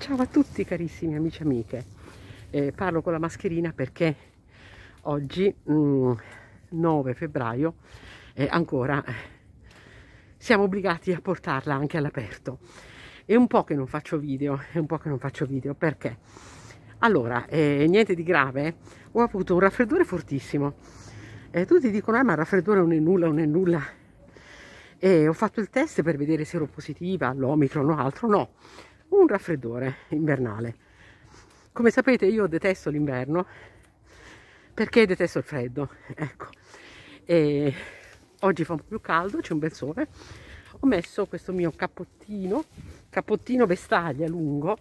Ciao a tutti carissimi amici e amiche, eh, parlo con la mascherina perché oggi mh, mm, 9 febbraio eh, ancora siamo obbligati a portarla anche all'aperto. È un po' che non faccio video, è un po' che non faccio video perché? Allora, eh, niente di grave, ho avuto un raffreddore fortissimo. Eh, tutti dicono, ah, ma il raffreddore non è nulla, non è nulla. E ho fatto il test per vedere se ero positiva all'omicron o altro, no un raffreddore invernale. Come sapete io detesto l'inverno perché detesto il freddo, ecco. E oggi fa un po' più caldo, c'è un bel sole. Ho messo questo mio cappottino, cappottino vestaglia lungo,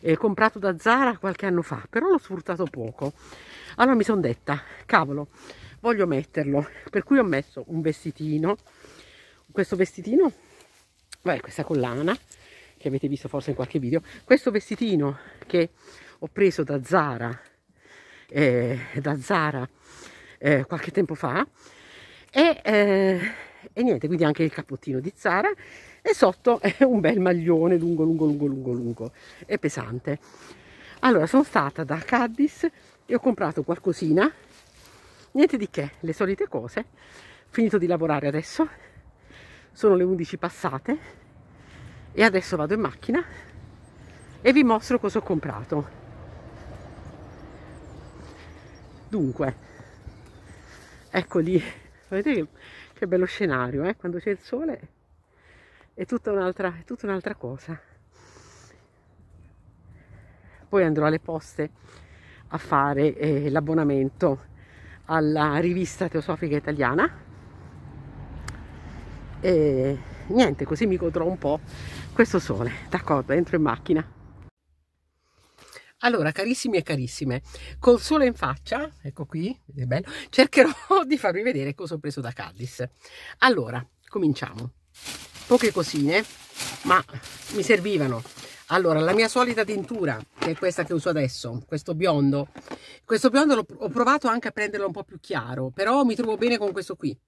eh, comprato da Zara qualche anno fa, però l'ho sfruttato poco. Allora mi sono detta, cavolo, voglio metterlo, per cui ho messo un vestitino, questo vestitino, beh, questa collana, che avete visto forse in qualche video questo vestitino che ho preso da Zara eh, da Zara eh, qualche tempo fa e, eh, e, niente quindi anche il cappottino di Zara e sotto è un bel maglione lungo lungo lungo lungo lungo e pesante allora sono stata da Caddis e ho comprato qualcosina niente di che le solite cose finito di lavorare adesso sono le 11 passate e adesso vado in macchina e vi mostro cosa ho comprato dunque ecco lì vedete che, che bello scenario eh? quando c'è il sole è tutta un'altra un cosa poi andrò alle poste a fare eh, l'abbonamento alla rivista teosofica italiana e niente così mi godrò un po' questo sole d'accordo entro in macchina allora, carissimi e carissime, col sole in faccia, ecco qui, è bello, cercherò di farvi vedere cosa ho preso da caldis Allora, cominciamo. Poche cosine, ma mi servivano. Allora, la mia solita tintura, che è questa che uso adesso, questo biondo. Questo biondo ho provato anche a prenderlo un po' più chiaro, però mi trovo bene con questo qui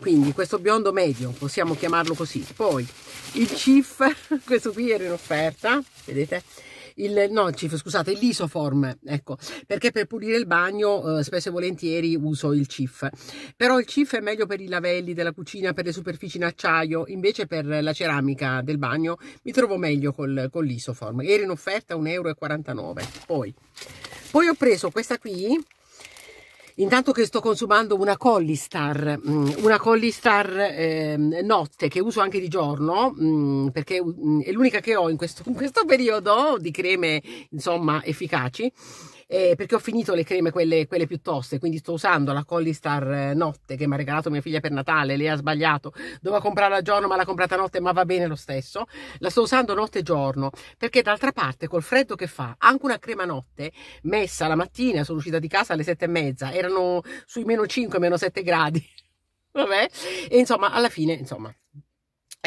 quindi questo biondo medio possiamo chiamarlo così poi il chief questo qui era in offerta vedete il, no, il cif, scusate, l'isoform, ecco, perché per pulire il bagno eh, spesso e volentieri uso il chief Però il chief è meglio per i lavelli della cucina, per le superfici in acciaio, invece per la ceramica del bagno mi trovo meglio col, con l'isoform. Era in offerta 1,49 euro. Poi, poi ho preso questa qui, Intanto che sto consumando una Collistar, mm, una Collistar eh, notte che uso anche di giorno, mh, mm, perché mh, mm, è l'unica che ho in questo, in questo periodo di creme, insomma, efficaci eh, perché ho finito le creme quelle, quelle più toste, quindi sto usando la Collistar eh, Notte che mi ha regalato mia figlia per Natale, lei ha sbagliato, doveva comprarla a giorno ma l'ha comprata notte, ma va bene lo stesso, la sto usando notte e giorno, perché d'altra parte col freddo che fa, anche una crema notte messa la mattina, sono uscita di casa alle sette e mezza, erano sui meno 5, meno 7 gradi, vabbè, e insomma alla fine, insomma,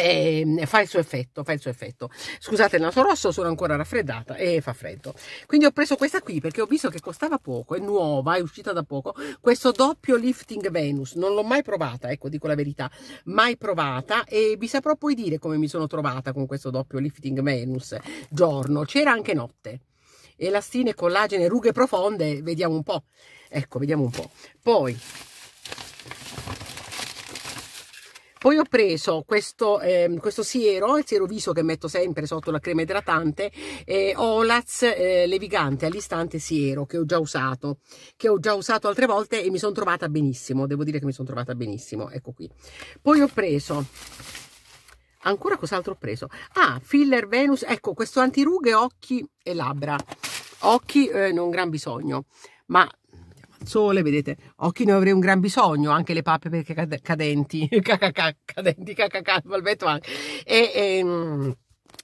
Ehm, e fa il suo effetto, fa il suo effetto. Scusate il naso rosso, sono ancora raffreddata e fa freddo. Quindi ho preso questa qui perché ho visto che costava poco, è nuova, è uscita da poco. Questo doppio lifting Venus, non l'ho mai provata, ecco, dico la verità, mai provata e vi saprò poi dire come mi sono trovata con questo doppio lifting Venus giorno, c'era anche notte. Elastine, collagene, rughe profonde, vediamo un po'. Ecco, vediamo un po'. Poi poi ho preso questo, eh, questo siero, il siero viso che metto sempre sotto la crema idratante, eh, Olaz eh, levigante all'istante siero che ho già usato, che ho già usato altre volte e mi sono trovata benissimo, devo dire che mi sono trovata benissimo, ecco qui. Poi ho preso ancora cos'altro ho preso ah filler venus ecco questo antirughe occhi e labbra occhi eh, non gran bisogno ma sole, vedete, occhi ne avrei un gran bisogno, anche le pappe cad cadenti, cadenti, cacacà, valvetto anche. E, e ehm,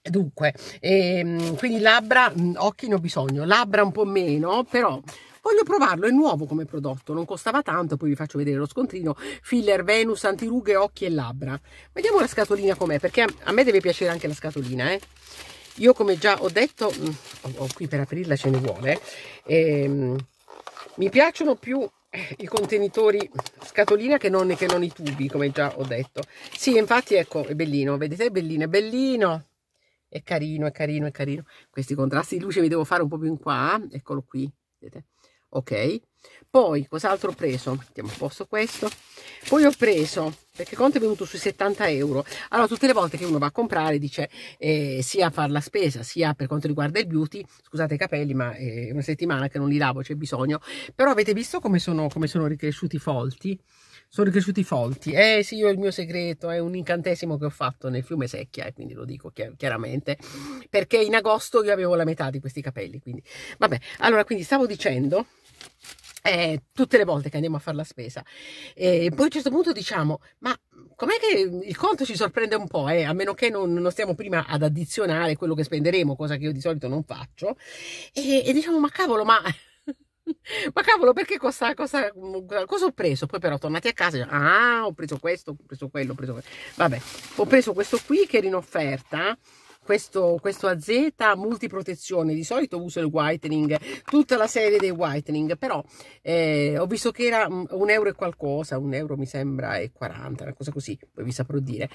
dunque, e, ehm, quindi labbra, mm, occhi ne ho bisogno, labbra un po' meno, però voglio provarlo, è nuovo come prodotto, non costava tanto, poi vi faccio vedere lo scontrino, filler Venus, antirughe, occhi e labbra. Vediamo la scatolina com'è, perché a me deve piacere anche la scatolina, eh. Io come già ho detto, oh, oh, qui per aprirla ce ne vuole, ehm, mi piacciono più eh, i contenitori scatolina che non, che non, i tubi, come già ho detto. Sì, infatti, ecco, è bellino, vedete, è bellino, è bellino. È carino, è carino, è carino. Questi contrasti di luce li devo fare un po' più in qua. Eh. Eccolo qui, vedete. Ok. Poi, cos'altro ho preso? Mettiamo a posto questo poi ho preso perché conto è venuto sui 70 euro allora tutte le volte che uno va a comprare dice eh, sia fare la spesa sia per quanto riguarda il beauty scusate i capelli ma è eh, una settimana che non li lavo c'è bisogno però avete visto come sono, come sono ricresciuti folti sono ricresciuti i folti eh sì io il mio segreto è un incantesimo che ho fatto nel fiume Secchia e eh, quindi lo dico chiaramente perché in agosto io avevo la metà di questi capelli quindi vabbè allora quindi stavo dicendo eh, tutte le volte che andiamo a fare la spesa. E poi a un certo punto diciamo, ma com'è che il conto ci sorprende un po', eh? a meno che non, non, stiamo prima ad addizionare quello che spenderemo, cosa che io di solito non faccio, e, e diciamo, ma cavolo, ma... ma cavolo, perché costa, cosa, cosa, ho preso? Poi però tornati a casa, ah, ho preso questo, ho preso quello, ho preso quello. Vabbè, ho preso questo qui che era in offerta, questo, questo AZ multiprotezione, di solito uso il whitening, tutta la serie dei whitening, però eh, ho visto che era mm, un euro e qualcosa, un euro mi sembra e 40, una cosa così, poi vi saprò dire.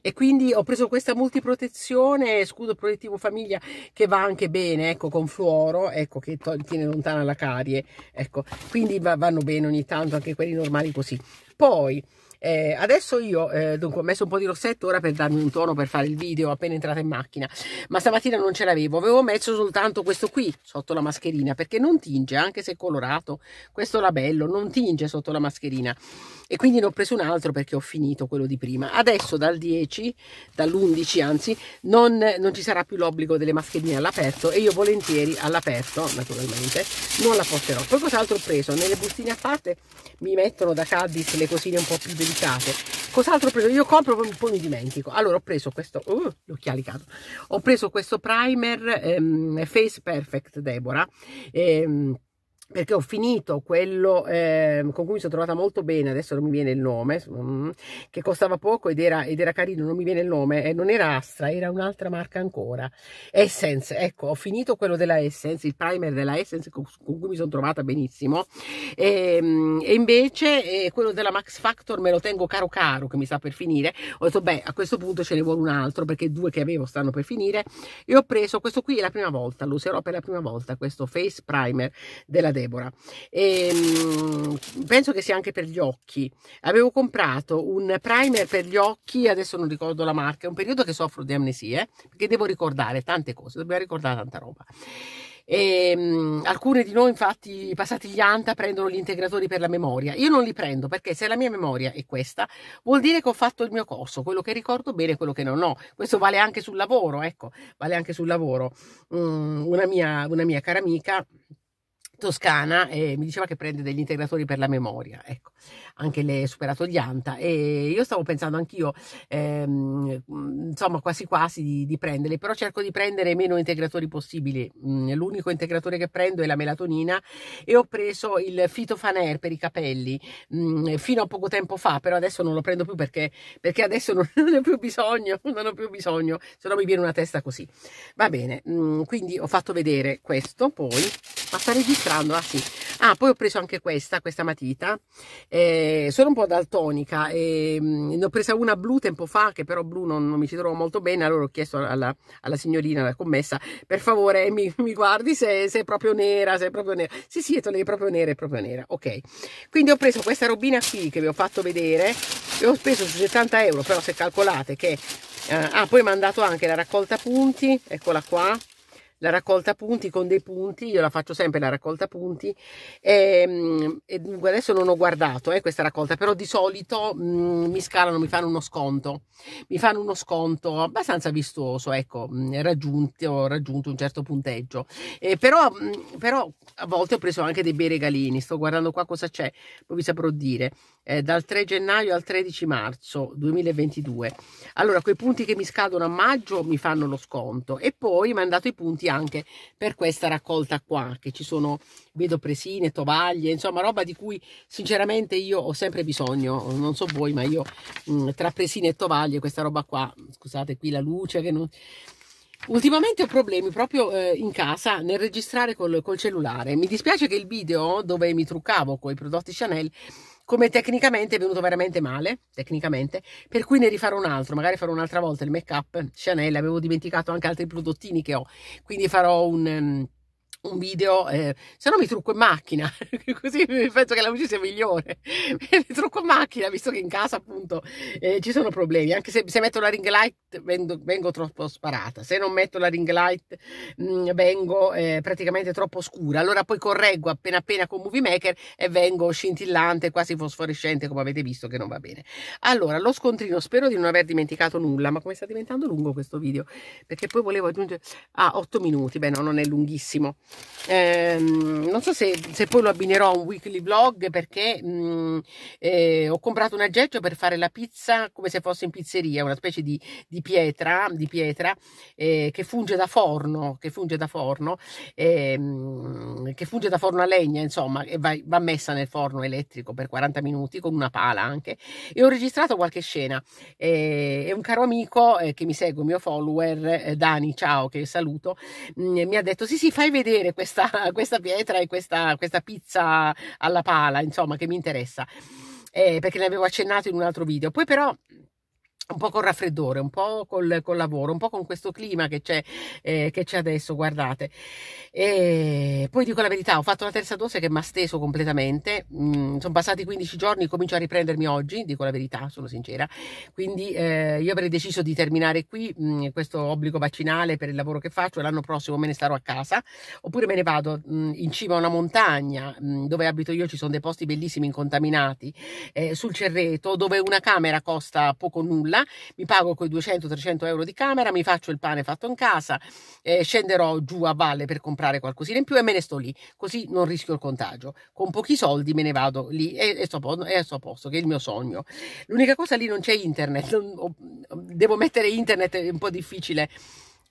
E quindi ho preso questa multiprotezione, scudo protettivo famiglia, che va anche bene, ecco, con fluoro, ecco, che tiene lontana la carie, ecco, quindi va vanno bene ogni tanto anche quelli normali così. Poi eh, adesso io, eh, dunque, ho messo un po' di rossetto ora per darmi un tono per fare il video appena entrata in macchina, ma stamattina non ce l'avevo, avevo messo soltanto questo qui sotto la mascherina perché non tinge, anche se colorato, questo labello non tinge sotto la mascherina e quindi ne ho preso un altro perché ho finito quello di prima. Adesso dal 10, dall'11 anzi, non, non ci sarà più l'obbligo delle mascherine all'aperto e io volentieri all'aperto, naturalmente, non la porterò. Poi cos'altro ho preso? Nelle bustine a parte mi mettono da Cadiz le cosine un po' più delicate puntate. Cos'altro ho preso? Io compro e poi mi dimentico. Allora ho preso questo, uh, gli occhiali Ho preso questo primer ehm, Face Perfect Deborah. Ehm, perché ho finito quello eh, con cui mi sono trovata molto bene, adesso non mi viene il nome, mm, che costava poco ed era, ed era carino, non mi viene il nome, eh, non era Astra, era un'altra marca ancora, Essence, ecco, ho finito quello della Essence, il primer della Essence con, con cui mi sono trovata benissimo, e, ehm, e invece eh, quello della Max Factor me lo tengo caro caro, che mi sta per finire, ho detto beh, a questo punto ce ne vuole un altro, perché due che avevo stanno per finire, e ho preso questo qui, è la prima volta, lo userò per la prima volta, questo face primer della Deborah. E, ehm, penso che sia anche per gli occhi. Avevo comprato un primer per gli occhi, adesso non ricordo la marca, è un periodo che soffro di amnesie, perché devo ricordare tante cose, dobbiamo ricordare tanta roba. E, ehm, alcune di noi, infatti, passati gli ANTA, prendono gli integratori per la memoria. Io non li prendo perché se la mia memoria è questa, vuol dire che ho fatto il mio corso, quello che ricordo bene e quello che non ho. Questo vale anche sul lavoro, ecco, vale anche sul lavoro. Mm, una, mia, una mia cara amica toscana e mi diceva che prende degli integratori per la memoria, ecco, anche lei le superatoglianta e io stavo pensando anch'io, ehm, insomma quasi quasi di, di prenderle, però cerco di prendere meno integratori possibili, mm, l'unico integratore che prendo è la melatonina e ho preso il fitofaner per i capelli mm, fino a poco tempo fa, però adesso non lo prendo più perché, perché adesso non, ne ho più bisogno, non ho più bisogno, se no mi viene una testa così. Va bene, mm, quindi ho fatto vedere questo, poi ma sta registrando mostrando, ah sì. Ah, poi ho preso anche questa, questa matita. Eh, sono un po' daltonica e ehm, ne ho presa una blu tempo fa, che però blu non, non mi ci trovo molto bene, allora ho chiesto alla, alla signorina, alla commessa, per favore mi, mi guardi se, se, è proprio nera, se è proprio nera. Sì, sì, è proprio nera, è proprio nera. Ok. Quindi ho preso questa robina qui che vi ho fatto vedere, e ho speso 70 euro, però se calcolate che... Eh, ah, poi mi ha mandato anche la raccolta punti, eccola qua, la raccolta punti con dei punti, io la faccio sempre la raccolta punti, ehm, e, e adesso non ho guardato eh, questa raccolta, però di solito mh, mm, mi scalano, mi fanno uno sconto, mi fanno uno sconto abbastanza vistoso, ecco, mh, mm, raggiunto, ho raggiunto un certo punteggio, e, eh, però, mh, mm, però a volte ho preso anche dei bei regalini, sto guardando qua cosa c'è, poi vi saprò dire eh, dal 3 gennaio al 13 marzo 2022. Allora, quei punti che mi scadono a maggio mi fanno lo sconto e poi mi hanno dato i punti anche per questa raccolta qua, che ci sono, vedo presine, tovaglie, insomma roba di cui sinceramente io ho sempre bisogno, non so voi, ma io mh, mm, tra presine e tovaglie, questa roba qua, scusate qui la luce che non... Ultimamente ho problemi proprio eh, in casa nel registrare col, col, cellulare. Mi dispiace che il video dove mi truccavo con i prodotti Chanel come tecnicamente è venuto veramente male, tecnicamente, per cui ne rifarò un altro, magari farò un'altra volta il make up Chanel, avevo dimenticato anche altri prodottini che ho, quindi farò un, ehm, un video, eh, se no mi trucco in macchina, così penso che la luce sia migliore. mi trucco in macchina, visto che in casa appunto eh, ci sono problemi, anche se, se metto la ring light vengo, vengo, troppo sparata, se non metto la ring light mh, mm, vengo eh, praticamente troppo scura, allora poi correggo appena appena con Movie Maker e vengo scintillante, quasi fosforescente come avete visto che non va bene. Allora, lo scontrino, spero di non aver dimenticato nulla, ma come sta diventando lungo questo video? Perché poi volevo aggiungere... Ah, 8 minuti, beh no, non è lunghissimo. Ehm, non so se, se, poi lo abbinerò a un weekly vlog perché mh, mm, eh, ho comprato un aggeggio per fare la pizza come se fosse in pizzeria, una specie di, di pietra, di pietra eh, che funge da forno, che funge da forno, eh, che funge da forno a legna, insomma, e va, va, messa nel forno elettrico per 40 minuti con una pala anche. E ho registrato qualche scena. e eh, un caro amico eh, che mi segue, mio follower, eh, Dani, ciao, che saluto, mh, mm, mi ha detto sì sì, fai vedere bene questa, questa pietra e questa, questa pizza alla pala, insomma, che mi interessa. Eh, perché ne avevo accennato in un altro video. Poi però un po' col raffreddore, un po' col, col, lavoro, un po' con questo clima che c'è, eh, che c'è adesso, guardate. E eh, poi dico la verità, ho fatto la terza dose che mi ha steso completamente, mm, sono passati 15 giorni, comincio a riprendermi oggi, dico la verità, sono sincera, quindi eh, io avrei deciso di terminare qui mh, mm, questo obbligo vaccinale per il lavoro che faccio l'anno prossimo me ne starò a casa, oppure me ne vado mh, mm, in cima a una montagna mh, mm, dove abito io, ci sono dei posti bellissimi incontaminati, eh, sul Cerreto, dove una camera costa poco nulla, nulla, mi pago quei 200-300 euro di camera, mi faccio il pane fatto in casa, eh, scenderò giù a valle per comprare qualcosina in più e me ne sto lì, così non rischio il contagio. Con pochi soldi me ne vado lì e, e, sto, e sto a posto, che è il mio sogno. L'unica cosa lì non c'è internet, non, devo mettere internet, è un po' difficile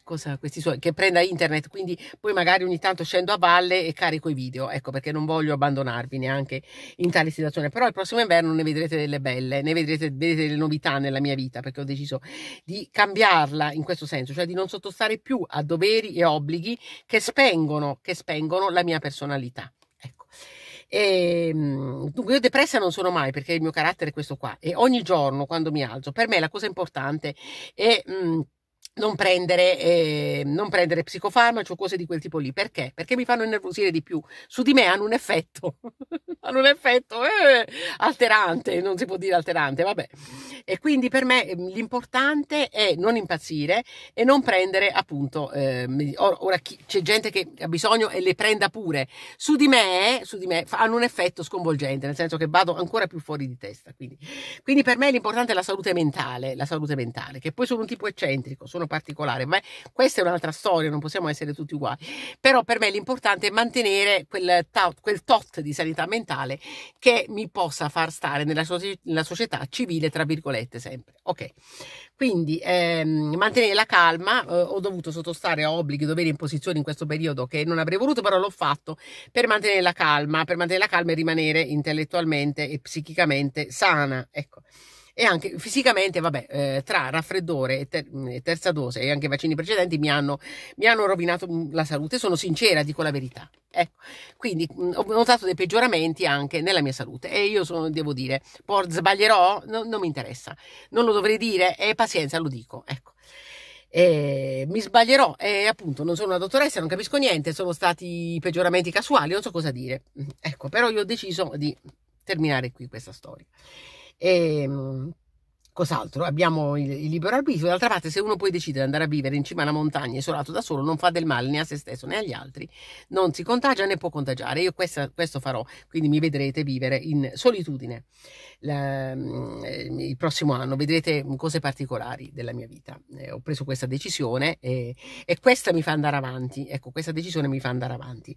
cosa, questi suoi, che prenda internet, quindi poi magari ogni tanto scendo a valle e carico i video, ecco perché non voglio abbandonarvi neanche in tale situazione, però il prossimo inverno ne vedrete delle belle, ne vedrete, vedrete delle novità nella mia vita, perché ho deciso di cambiarla in questo senso, cioè di non sottostare più a doveri e obblighi che spengono, che spengono la mia personalità. Ecco. E, ehm, dunque, io depressa non sono mai perché il mio carattere è questo qua. E ogni giorno quando mi alzo, per me la cosa importante è. Mh, mm, non prendere, eh, non prendere psicofarmaci o cose di quel tipo lì. Perché? Perché mi fanno innervosire di più. Su di me hanno un effetto, hanno un effetto eh, alterante, non si può dire alterante, vabbè. E quindi per me ehm, l'importante è non impazzire e non prendere appunto, eh, ora chi, c'è gente che ha bisogno e le prenda pure. Su di me, su di me hanno un effetto sconvolgente, nel senso che vado ancora più fuori di testa. Quindi, quindi per me l'importante è la salute mentale, la salute mentale, che poi sono un tipo eccentrico, sono sono particolare, ma questa è un'altra storia, non possiamo essere tutti uguali. Però per me l'importante è mantenere quel, tot, quel tot di sanità mentale che mi possa far stare nella, so nella società civile, tra virgolette, sempre. Ok, quindi ehm, mantenere la calma, eh, ho dovuto sottostare a obblighi, doveri e imposizioni in questo periodo che non avrei voluto, però l'ho fatto per mantenere la calma, per mantenere la calma e rimanere intellettualmente e psichicamente sana. Ecco e anche fisicamente, vabbè, eh, tra raffreddore e, ter- mm, e, terza dose e anche vaccini precedenti mi hanno, mi hanno, rovinato mm, la salute, sono sincera, dico la verità. Ecco, quindi mh, mm, ho notato dei peggioramenti anche nella mia salute e io sono, devo dire, poi sbaglierò, no, non mi interessa, non lo dovrei dire e eh, pazienza, lo dico, ecco. Eh, mi sbaglierò e eh, appunto non sono una dottoressa, non capisco niente, sono stati peggioramenti casuali, non so cosa dire. Ecco, però io ho deciso di terminare qui questa storia. eh, cos'altro? Abbiamo il, il libero arbitrio. D'altra parte, se uno poi decide di andare a vivere in cima alla montagna isolato da solo, non fa del male né a se stesso né agli altri, non si contagia né può contagiare. Io questa, questo farò, quindi mi vedrete vivere in solitudine La, mm, eh, il prossimo anno, vedrete cose particolari della mia vita. Eh, ho preso questa decisione e, e, questa mi fa andare avanti. Ecco, questa decisione mi fa andare avanti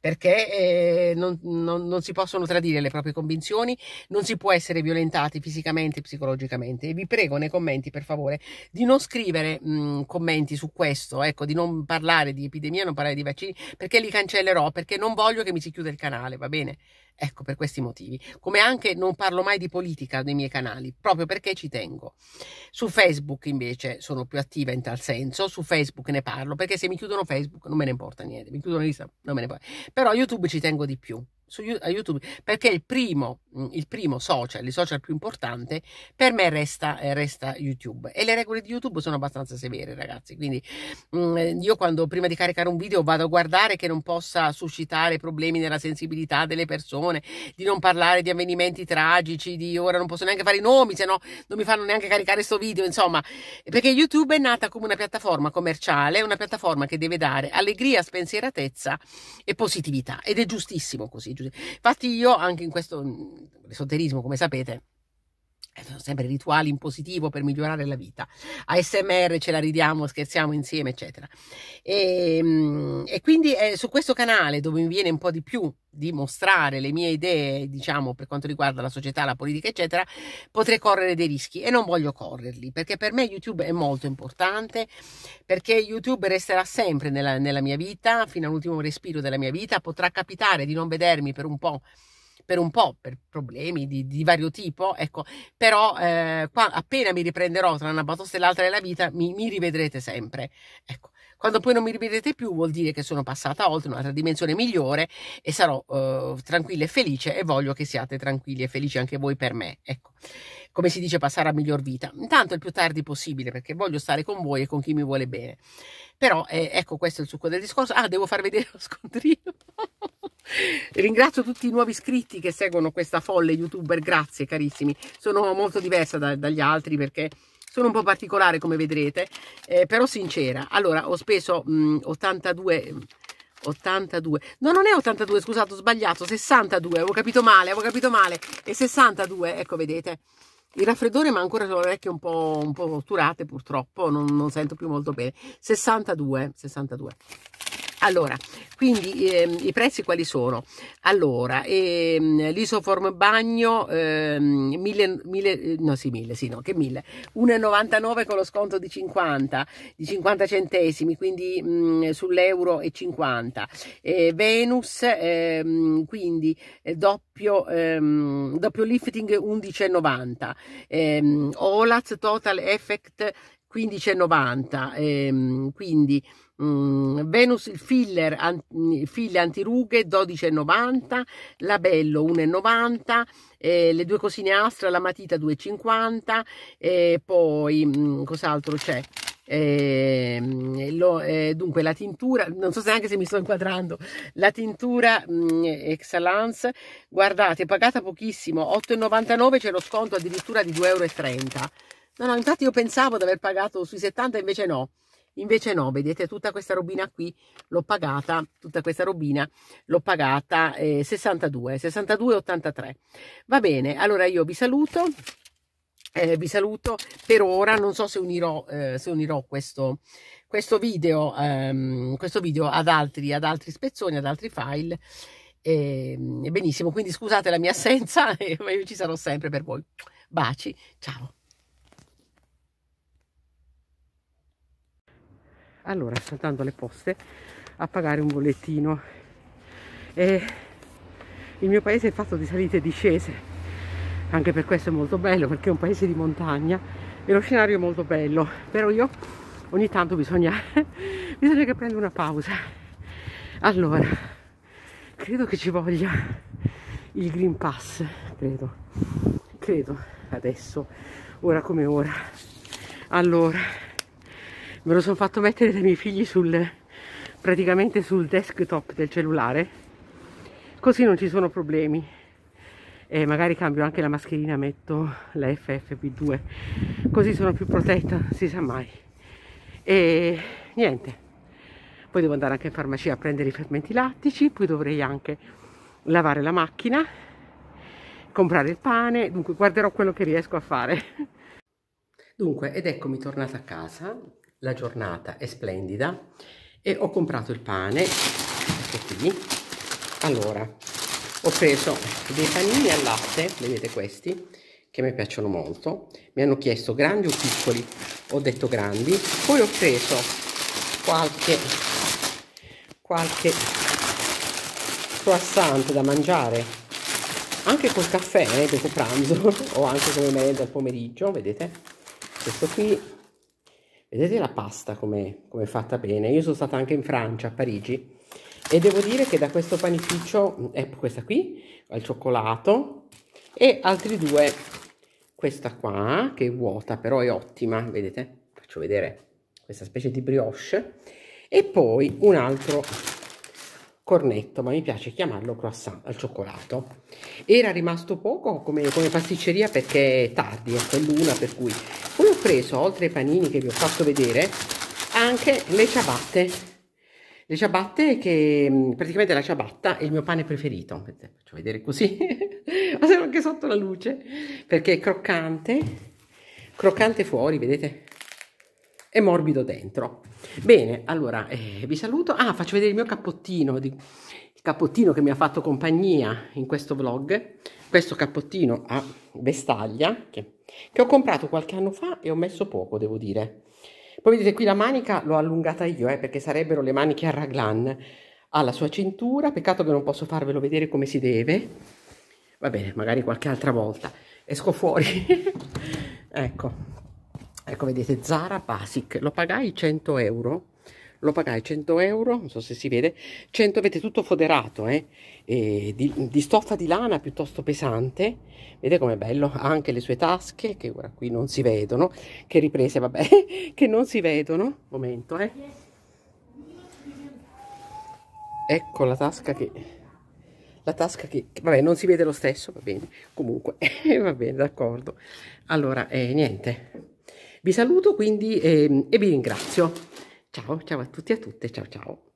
perché eh, non, non, non si possono tradire le proprie convinzioni, non si può essere violentati fisicamente e psicologicamente veramente. Vi prego nei commenti, per favore, di non scrivere mh, commenti su questo, ecco, di non parlare di epidemia, non parlare di vaccini, perché li cancellerò, perché non voglio che mi si chiuda il canale, va bene? Ecco, per questi motivi. Come anche non parlo mai di politica nei miei canali, proprio perché ci tengo. Su Facebook invece sono più attiva in tal senso, su Facebook ne parlo, perché se mi chiudono Facebook non me ne importa niente, mi chiudono Instagram, non me ne importa. Però YouTube ci tengo di più su YouTube perché il primo, mm, il primo social, il social più importante per me resta, eh, resta YouTube e le regole di YouTube sono abbastanza severe ragazzi quindi mh, mm, io quando prima di caricare un video vado a guardare che non possa suscitare problemi nella sensibilità delle persone di non parlare di avvenimenti tragici di ora non posso neanche fare i nomi se no non mi fanno neanche caricare questo video insomma perché YouTube è nata come una piattaforma commerciale una piattaforma che deve dare allegria spensieratezza e positività ed è giustissimo così Giuseppe. Infatti io anche in questo mm, esoterismo, come sapete, eh, sono sempre rituali in positivo per migliorare la vita. ASMR ce la ridiamo, scherziamo insieme, eccetera. E, ehm, e quindi è eh, su questo canale dove mi viene un po' di più di mostrare le mie idee, diciamo, per quanto riguarda la società, la politica, eccetera, potrei correre dei rischi e non voglio correrli, perché per me YouTube è molto importante, perché YouTube resterà sempre nella, nella mia vita, fino all'ultimo respiro della mia vita, potrà capitare di non vedermi per un po' per un po', per problemi di, di vario tipo, ecco, però eh, qua, appena mi riprenderò tra una batosta e l'altra della vita, mi, mi rivedrete sempre, ecco. Quando poi non mi rivedrete più vuol dire che sono passata oltre un'altra dimensione migliore e sarò eh, tranquilla e felice e voglio che siate tranquilli e felici anche voi per me. Ecco, come si dice passare a miglior vita. Intanto il più tardi possibile perché voglio stare con voi e con chi mi vuole bene. Però eh, ecco questo è il succo del discorso. Ah, devo far vedere lo scontrino. Ringrazio tutti i nuovi iscritti che seguono questa folle youtuber, grazie carissimi. Sono molto diversa da, dagli altri perché sono un po' particolare come vedrete, eh, però sincera. Allora, ho speso mh, 82... 82 no non è 82 scusate ho sbagliato 62 avevo capito male avevo capito male e 62 ecco vedete il raffreddore ma ancora sono le orecchie un po', un po turate purtroppo non, non sento più molto bene 62 62 allora, quindi ehm, i prezzi quali sono? Allora, ehm, l'isoform bagno, ehm, mille, mille, eh, no sì, mille, sì, no, che mille, 1,99 con lo sconto di 50, di 50 centesimi, quindi mh, mm, sull'euro e 50. Eh, Venus, ehm, quindi eh, doppio, ehm, doppio lifting 11,90. Ehm, Olaz Total Effect 15,90. Ehm, quindi... Mm, Venus il filler, an, fill antirughe 12,90, labello 1,90, eh, le due cosine astra, la matita 2,50 e poi mm, cos'altro c'è? Eh, lo, eh, dunque la tintura non so se anche se mi sto inquadrando la tintura mh, mm, excellence guardate pagata pochissimo 8,99 c'è lo sconto addirittura di 2,30 euro no no infatti io pensavo di aver pagato sui 70 invece no invece no vedete tutta questa robina qui l'ho pagata tutta questa robina l'ho pagata eh, 62 62 83 va bene allora io vi saluto eh, vi saluto per ora non so se unirò, eh, se unirò questo, questo, video, ehm, questo video ad altri, ad altri spezzoni ad altri file eh, benissimo quindi scusate la mia assenza ma io ci sarò sempre per voi baci ciao allora saltando le poste a pagare un bollettino e il mio paese è fatto di salite e discese anche per questo è molto bello perché è un paese di montagna e lo scenario è molto bello però io ogni tanto bisogna bisogna che prenda una pausa allora credo che ci voglia il green pass credo credo adesso ora come ora allora me lo sono fatto mettere dai miei figli sul, praticamente sul desktop del cellulare così non ci sono problemi e magari cambio anche la mascherina metto la FFP2 così sono più protetta si sa mai e niente poi devo andare anche in farmacia a prendere i fermenti lattici poi dovrei anche lavare la macchina comprare il pane dunque guarderò quello che riesco a fare Dunque, ed eccomi tornata a casa la giornata è splendida e ho comprato il pane ecco qui allora ho preso dei panini al latte vedete questi che mi piacciono molto mi hanno chiesto grandi o piccoli ho detto grandi poi ho preso qualche qualche croissant da mangiare anche col caffè eh, dopo pranzo o anche come merenda al pomeriggio vedete questo qui Vedete la pasta come è fatta bene? Io sono stata anche in Francia, a Parigi, e devo dire che da questo panificio mm, è questa qui, al cioccolato, e altri due, questa qua, che è vuota, però è ottima, vedete? Faccio vedere questa specie di brioche, e poi un altro cornetto, ma mi piace chiamarlo croissant al cioccolato. Era rimasto poco come, come pasticceria perché è tardi, ecco, è l'una per cui. Poi ho preso, oltre ai panini che vi ho fatto vedere, anche le ciabatte. Le ciabatte che mm, praticamente la ciabatta è il mio pane preferito, faccio vedere così, ma sono anche sotto la luce, perché è croccante, croccante fuori, vedete? è morbido dentro. Bene, allora eh, vi saluto. Ah, faccio vedere il mio cappottino, di, il cappottino che mi ha fatto compagnia in questo vlog. Questo cappottino a vestaglia che, che ho comprato qualche anno fa e ho messo poco, devo dire. Poi vedete qui la manica l'ho allungata io, eh, perché sarebbero le maniche a raglan. Ha la sua cintura, peccato che non posso farvelo vedere come si deve. Va bene, magari qualche altra volta. Esco fuori. ecco, ecco vedete Zara Basic lo pagai 100 euro lo pagai 100 euro non so se si vede 100 avete tutto foderato eh? di, di, stoffa di lana piuttosto pesante vedete com'è bello ha anche le sue tasche che ora qui non si vedono che riprese vabbè che non si vedono momento eh ecco la tasca che la tasca che, che, vabbè non si vede lo stesso va bene comunque va bene d'accordo allora eh, niente vi saluto quindi e, ehm, e vi ringrazio. Ciao, ciao a tutti e a tutte, ciao ciao.